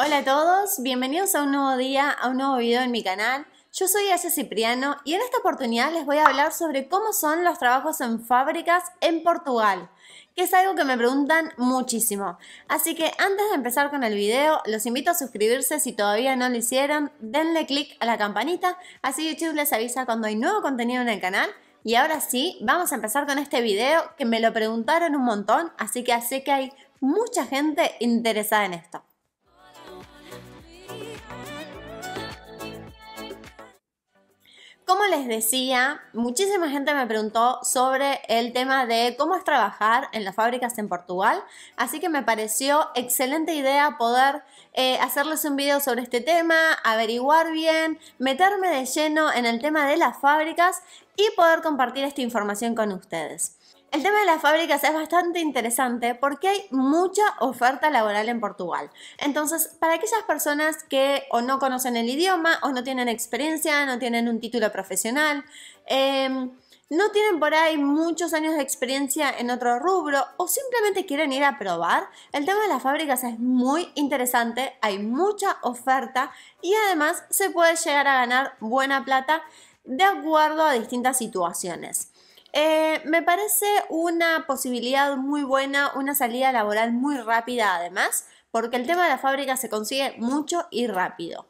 Hola a todos, bienvenidos a un nuevo día, a un nuevo video en mi canal. Yo soy Asia Cipriano y en esta oportunidad les voy a hablar sobre cómo son los trabajos en fábricas en Portugal, que es algo que me preguntan muchísimo. Así que antes de empezar con el video, los invito a suscribirse si todavía no lo hicieron, denle click a la campanita, así YouTube les avisa cuando hay nuevo contenido en el canal. Y ahora sí, vamos a empezar con este video que me lo preguntaron un montón, así que sé que hay mucha gente interesada en esto. Como les decía, muchísima gente me preguntó sobre el tema de cómo es trabajar en las fábricas en Portugal, así que me pareció excelente idea poder eh, hacerles un video sobre este tema, averiguar bien, meterme de lleno en el tema de las fábricas y poder compartir esta información con ustedes. El tema de las fábricas es bastante interesante porque hay mucha oferta laboral en Portugal. Entonces, para aquellas personas que o no conocen el idioma, o no tienen experiencia, no tienen un título profesional, em, no tienen por ahí muchos años de experiencia en otro rubro o simplemente quieren ir a probar, el tema de las fábricas es muy interesante, hay mucha oferta y además se puede llegar a ganar buena plata de acuerdo a distintas situaciones. Eh, me parece una posibilidad muy buena, una salida laboral muy rápida además, porque el tema de la fábrica se consigue mucho y rápido.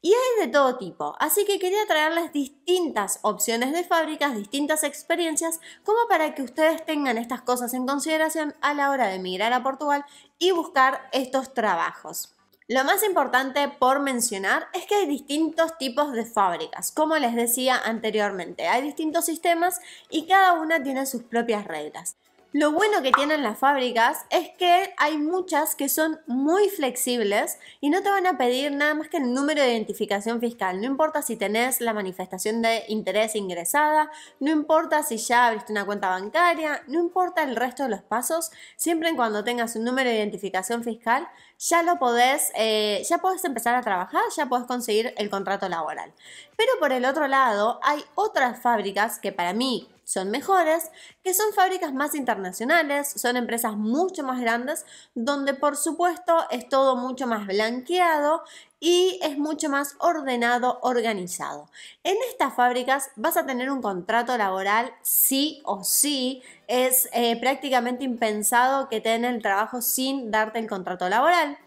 Y hay de todo tipo, así que quería traerles distintas opciones de fábricas, distintas experiencias, como para que ustedes tengan estas cosas en consideración a la hora de emigrar a Portugal y buscar estos trabajos. Lo más importante por mencionar es que hay distintos tipos de fábricas, como les decía anteriormente, hay distintos sistemas y cada una tiene sus propias reglas. Lo bueno que tienen las fábricas es que hay muchas que son muy flexibles y no te van a pedir nada más que el número de identificación fiscal. No importa si tenés la manifestación de interés ingresada, no importa si ya abriste una cuenta bancaria, no importa el resto de los pasos, siempre y cuando tengas un número de identificación fiscal, ya lo podés, eh, ya podés empezar a trabajar, ya podés conseguir el contrato laboral. Pero por el otro lado, hay otras fábricas que para mí son mejores, que son fábricas más internacionales, son empresas mucho más grandes, donde por supuesto es todo mucho más blanqueado y es mucho más ordenado, organizado. En estas fábricas vas a tener un contrato laboral sí o sí. Es eh, prácticamente impensado que te den el trabajo sin darte el contrato laboral.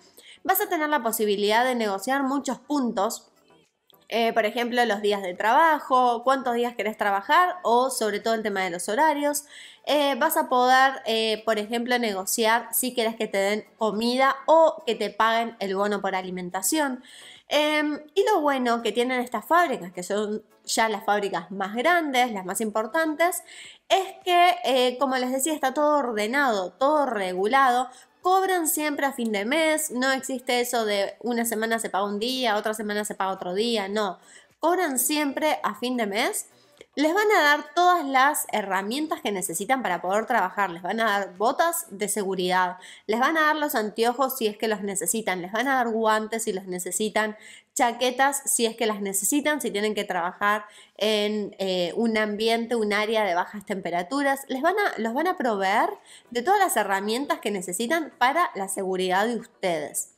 Vas a tener la posibilidad de negociar muchos puntos eh, por ejemplo, los días de trabajo, cuántos días querés trabajar o sobre todo el tema de los horarios. Eh, vas a poder, eh, por ejemplo, negociar si quieres que te den comida o que te paguen el bono por alimentación. Em, y lo bueno que tienen estas fábricas, que son ya las fábricas más grandes, las más importantes, es que, como les decía, está todo ordenado, todo regulado, Cobran siempre a fin de mes, no existe eso de una semana se paga un día, otra semana se paga otro día, no. Cobran siempre a fin de mes. Les van a dar todas las herramientas que necesitan para poder trabajar, les van a dar botas de seguridad, les van a dar los anteojos si es que los necesitan, les van a dar guantes si los necesitan, chaquetas si es que las necesitan, si tienen que trabajar en eh, un ambiente, un área de bajas temperaturas. Les van a, los van a proveer de todas las herramientas que necesitan para la seguridad de ustedes.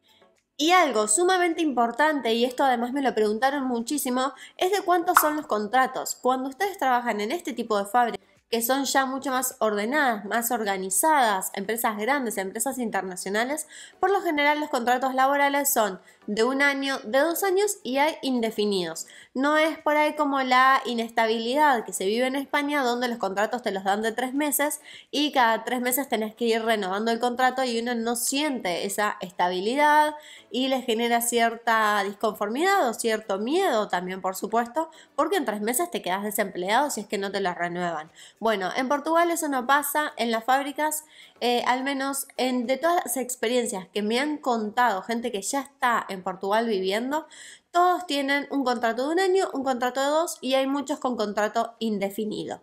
Y algo sumamente importante, y esto además me lo preguntaron muchísimo, es de cuántos son los contratos. Cuando ustedes trabajan en este tipo de fábricas, que son ya mucho más ordenadas, más organizadas, empresas grandes, empresas internacionales, por lo general los contratos laborales son de un año, de dos años y hay indefinidos. No es por ahí como la inestabilidad que se vive en España, donde los contratos te los dan de tres meses y cada tres meses tenés que ir renovando el contrato y uno no siente esa estabilidad y le genera cierta disconformidad o cierto miedo también, por supuesto, porque en tres meses te quedas desempleado si es que no te lo renuevan. Bueno, en Portugal eso no pasa, en las fábricas eh, al menos en, de todas las experiencias que me han contado gente que ya está en Portugal viviendo, todos tienen un contrato de un año, un contrato de dos y hay muchos con contrato indefinido.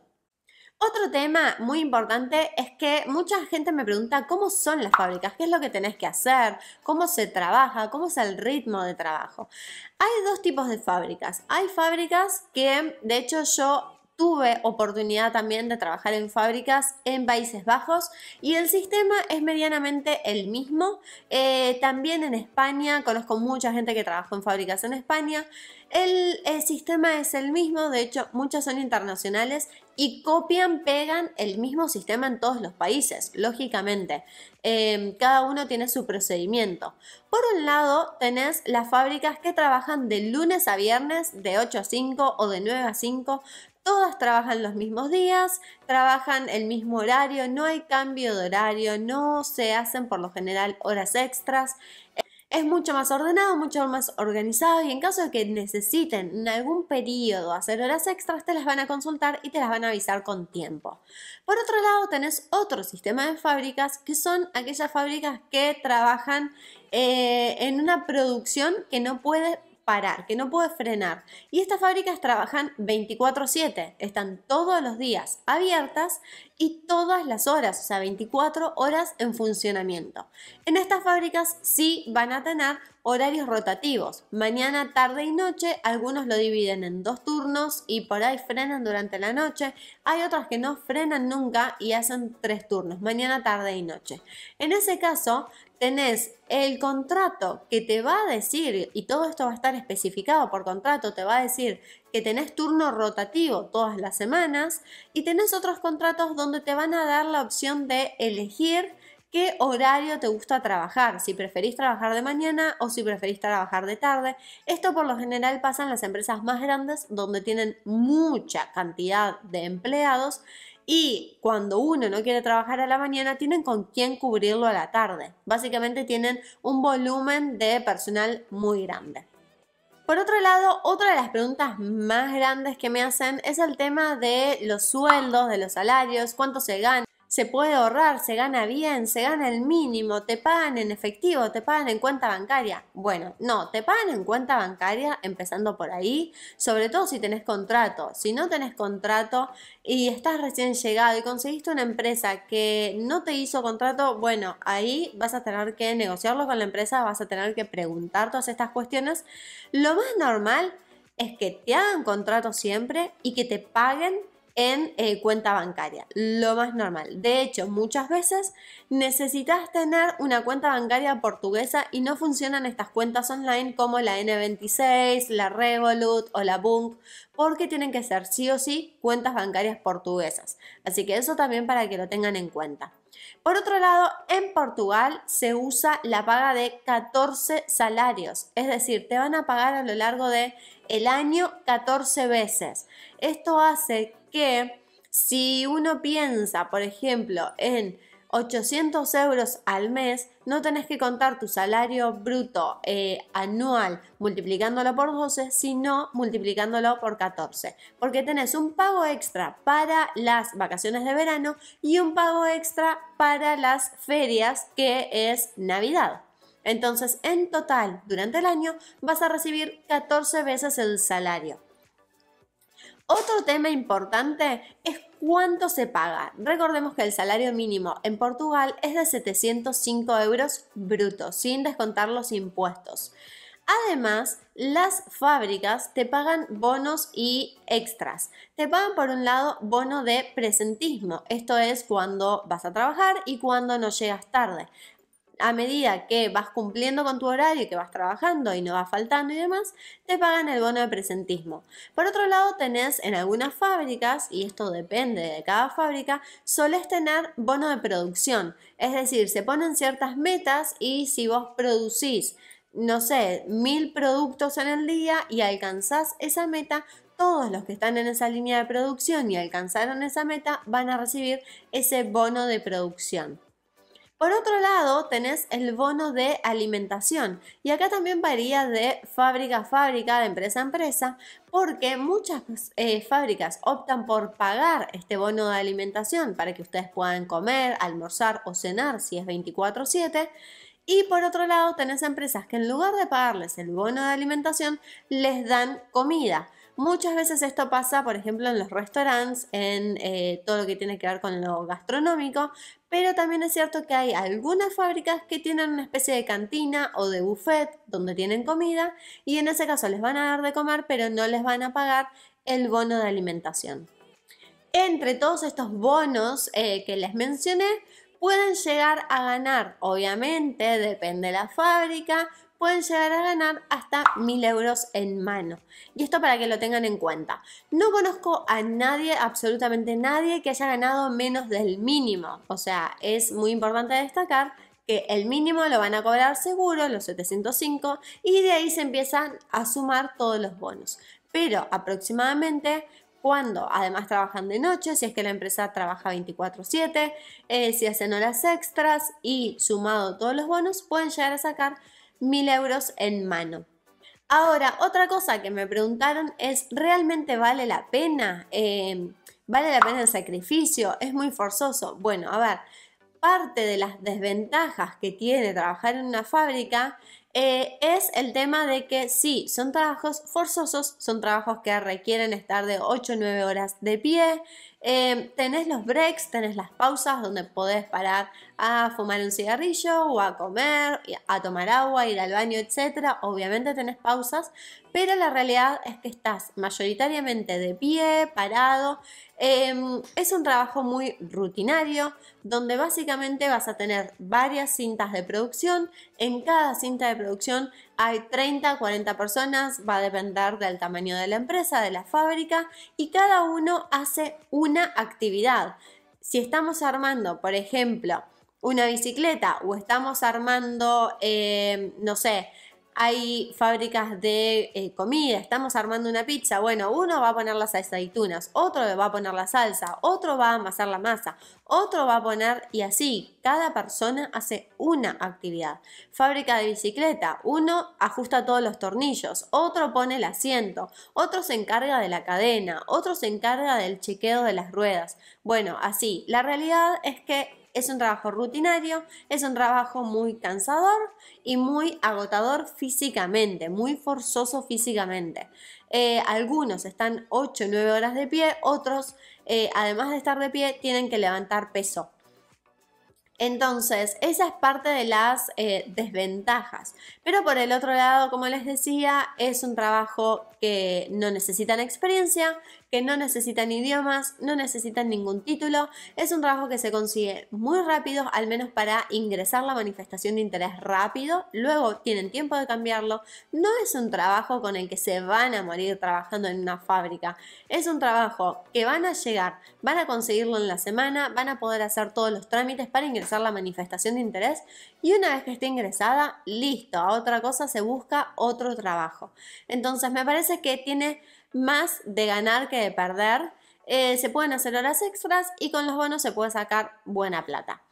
Otro tema muy importante es que mucha gente me pregunta cómo son las fábricas, qué es lo que tenés que hacer, cómo se trabaja, cómo es el ritmo de trabajo. Hay dos tipos de fábricas. Hay fábricas que, de hecho, yo tuve oportunidad también de trabajar en fábricas en Países Bajos y el sistema es medianamente el mismo. Eh, también en España, conozco mucha gente que trabajó en fábricas en España. El, sistema es el mismo, de hecho muchas son internacionales y copian, pegan el mismo sistema en todos los países, lógicamente. Em, cada uno tiene su procedimiento. Por un lado, tenés las fábricas que trabajan de lunes a viernes, de 8 a 5 o de 9 a 5, todas trabajan los mismos días, trabajan el mismo horario, no hay cambio de horario, no se hacen por lo general horas extras. Es mucho más ordenado, mucho más organizado y en caso de que necesiten en algún periodo hacer horas extras, te las van a consultar y te las van a avisar con tiempo. Por otro lado, tenés otro sistema de fábricas que son aquellas fábricas que trabajan eh, en una producción que no puede que no puede frenar. Y estas fábricas trabajan 24/7, están todos los días abiertas y todas las horas, o sea, 24 horas en funcionamiento. En estas fábricas sí van a tener horarios rotativos. Mañana, tarde y noche, algunos lo dividen en dos turnos y por ahí frenan durante la noche. Hay otras que no frenan nunca y hacen tres turnos, mañana, tarde y noche. En ese caso, tenés el contrato que te va a decir, y todo esto va a estar especificado por contrato, te va a decir que tenés turno rotativo todas las semanas y tenés otros contratos donde te van a dar la opción de elegir qué horario te gusta trabajar, si preferís trabajar de mañana o si preferís trabajar de tarde. Esto por lo general pasa en las empresas más grandes donde tienen mucha cantidad de empleados y cuando uno no quiere trabajar a la mañana, tienen con quién cubrirlo a la tarde. Básicamente tienen un volumen de personal muy grande. Por otro lado, otra de las preguntas más grandes que me hacen es el tema de los sueldos, de los salarios, cuánto se gana se puede ahorrar, se gana bien, se gana el mínimo, te pagan en efectivo, te pagan en cuenta bancaria. Bueno, no, te pagan en cuenta bancaria empezando por ahí, sobre todo si tenés contrato. Si no tenés contrato y estás recién llegado y conseguiste una empresa que no te hizo contrato, bueno, ahí vas a tener que negociarlo con la empresa, vas a tener que preguntar todas estas cuestiones. Lo más normal es que te hagan contrato siempre y que te paguen en eh, cuenta bancaria, lo más normal. De hecho, muchas veces necesitas tener una cuenta bancaria portuguesa y no funcionan estas cuentas online como la N26, la Revolut o la Bunk, porque tienen que ser sí o sí cuentas bancarias portuguesas. Así que eso también para que lo tengan en cuenta. Por otro lado, en Portugal se usa la paga de 14 salarios, es decir, te van a pagar a lo largo de el año 14 veces. Esto hace que si uno piensa, por ejemplo, en 800 euros al mes, no tenés que contar tu salario bruto eh, anual multiplicándolo por 12, sino multiplicándolo por 14, porque tenés un pago extra para las vacaciones de verano y un pago extra para las ferias que es Navidad. Entonces, en total, durante el año, vas a recibir 14 veces el salario. Otro tema importante es cuánto se paga. Recordemos que el salario mínimo en Portugal es de 705 euros brutos, sin descontar los impuestos. Además, las fábricas te pagan bonos y extras. Te pagan por un lado bono de presentismo, esto es cuando vas a trabajar y cuando no llegas tarde a medida que vas cumpliendo con tu horario y que vas trabajando y no vas faltando y demás, te pagan el bono de presentismo. Por otro lado, tenés en algunas fábricas, y esto depende de cada fábrica, solés tener bono de producción. Es decir, se ponen ciertas metas y si vos producís, no sé, mil productos en el día y alcanzás esa meta, todos los que están en esa línea de producción y alcanzaron esa meta van a recibir ese bono de producción. Por otro lado, tenés el bono de alimentación. Y acá también varía de fábrica a fábrica, de empresa a empresa, porque muchas eh, fábricas optan por pagar este bono de alimentación para que ustedes puedan comer, almorzar o cenar si es 24/7. Y por otro lado, tenés empresas que en lugar de pagarles el bono de alimentación, les dan comida. Muchas veces esto pasa, por ejemplo, en los restaurantes, en eh, todo lo que tiene que ver con lo gastronómico, pero también es cierto que hay algunas fábricas que tienen una especie de cantina o de buffet donde tienen comida y en ese caso les van a dar de comer pero no les van a pagar el bono de alimentación. Entre todos estos bonos eh, que les mencioné, pueden llegar a ganar, obviamente, depende de la fábrica, pueden llegar a ganar hasta 1000 euros en mano. Y esto para que lo tengan en cuenta. No conozco a nadie, absolutamente nadie, que haya ganado menos del mínimo. O sea, es muy importante destacar que el mínimo lo van a cobrar seguro, los 705, y de ahí se empiezan a sumar todos los bonos. Pero aproximadamente cuando además trabajan de noche, si es que la empresa trabaja 24/7, eh, si hacen horas extras y sumado todos los bonos, pueden llegar a sacar mil euros en mano. Ahora, otra cosa que me preguntaron es, ¿realmente vale la pena? Em, ¿Vale la pena el sacrificio? ¿Es muy forzoso? Bueno, a ver, parte de las desventajas que tiene trabajar en una fábrica eh, es el tema de que sí, son trabajos forzosos, son trabajos que requieren estar de 8 o 9 horas de pie, em, tenés los breaks, tenés las pausas donde podés parar a fumar un cigarrillo o a comer, a tomar agua, ir al baño, etc. Obviamente tenés pausas, pero la realidad es que estás mayoritariamente de pie, parado. Em, es un trabajo muy rutinario donde básicamente vas a tener varias cintas de producción. En cada cinta de producción hay 30, 40 personas, va a depender del tamaño de la empresa, de la fábrica, y cada uno hace una actividad. Si estamos armando, por ejemplo, una bicicleta o estamos armando, eh, no sé, hay fábricas de eh, comida, estamos armando una pizza, bueno, uno va a poner las aceitunas, otro va a poner la salsa, otro va a amasar la masa, otro va a poner y así, cada persona hace una actividad. Fábrica de bicicleta, uno ajusta todos los tornillos, otro pone el asiento, otro se encarga de la cadena, otro se encarga del chequeo de las ruedas. Bueno, así, la realidad es que es un trabajo rutinario, es un trabajo muy cansador y muy agotador físicamente, muy forzoso físicamente. Eh, algunos están 8 o 9 horas de pie, otros, eh, además de estar de pie, tienen que levantar peso. Entonces, esa es parte de las eh, desventajas. Pero por el otro lado, como les decía, es un trabajo que no necesitan experiencia, que no necesitan idiomas, no necesitan ningún título. Es un trabajo que se consigue muy rápido, al menos para ingresar la manifestación de interés rápido. Luego tienen tiempo de cambiarlo. No es un trabajo con el que se van a morir trabajando en una fábrica. Es un trabajo que van a llegar, van a conseguirlo en la semana, van a poder hacer todos los trámites para ingresar la manifestación de interés y una vez que esté ingresada, listo, a otra cosa se busca otro trabajo. Entonces me parece que tiene más de ganar que de perder. Eh, se pueden hacer horas extras y con los bonos se puede sacar buena plata.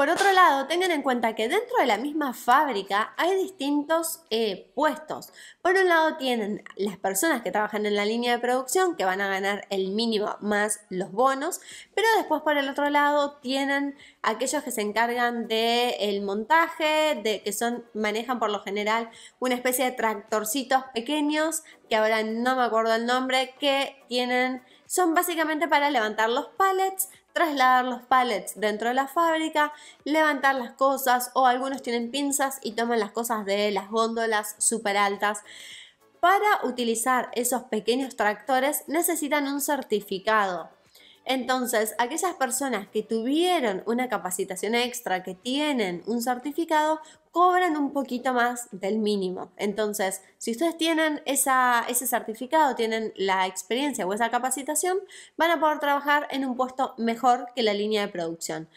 Por otro lado, tengan en cuenta que dentro de la misma fábrica hay distintos eh, puestos. Por un lado tienen las personas que trabajan en la línea de producción que van a ganar el mínimo más los bonos, pero después por el otro lado tienen aquellos que se encargan del montaje, de que son manejan por lo general una especie de tractorcitos pequeños que ahora no me acuerdo el nombre que tienen son básicamente para levantar los pallets trasladar los pallets dentro de la fábrica, levantar las cosas o algunos tienen pinzas y toman las cosas de las góndolas super altas. Para utilizar esos pequeños tractores necesitan un certificado. Entonces, aquellas personas que tuvieron una capacitación extra, que tienen un certificado, cobran un poquito más del mínimo. Entonces, si ustedes tienen ese certificado, tienen la experiencia o esa capacitación, van a poder trabajar en un puesto mejor que la línea de producción.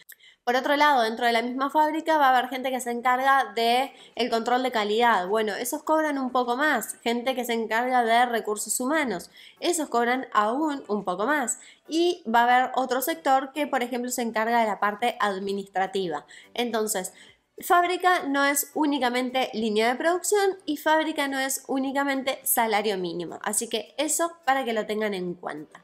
Por otro lado, dentro de la misma fábrica va a haber gente que se encarga de el control de calidad. Bueno, esos cobran un poco más. Gente que se encarga de recursos humanos. Esos cobran aún un poco más. Y va a haber otro sector que, por ejemplo, se encarga de la parte administrativa. Entonces, Fábrica no es únicamente línea de producción y fábrica no es únicamente salario mínimo. Así que eso para que lo tengan en cuenta.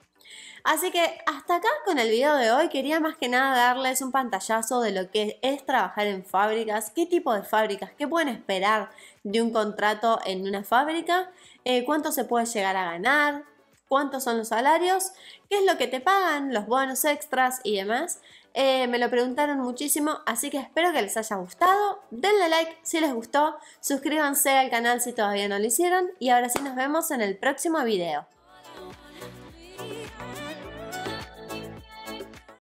Así que hasta acá con el video de hoy quería más que nada darles un pantallazo de lo que es trabajar en fábricas, qué tipo de fábricas, qué pueden esperar de un contrato en una fábrica, eh, cuánto se puede llegar a ganar, cuántos son los salarios, qué es lo que te pagan, los bonos extras y demás. Eh, me lo preguntaron muchísimo, así que espero que les haya gustado. Denle like si les gustó, suscríbanse al canal si todavía no lo hicieron y ahora sí nos vemos en el próximo video.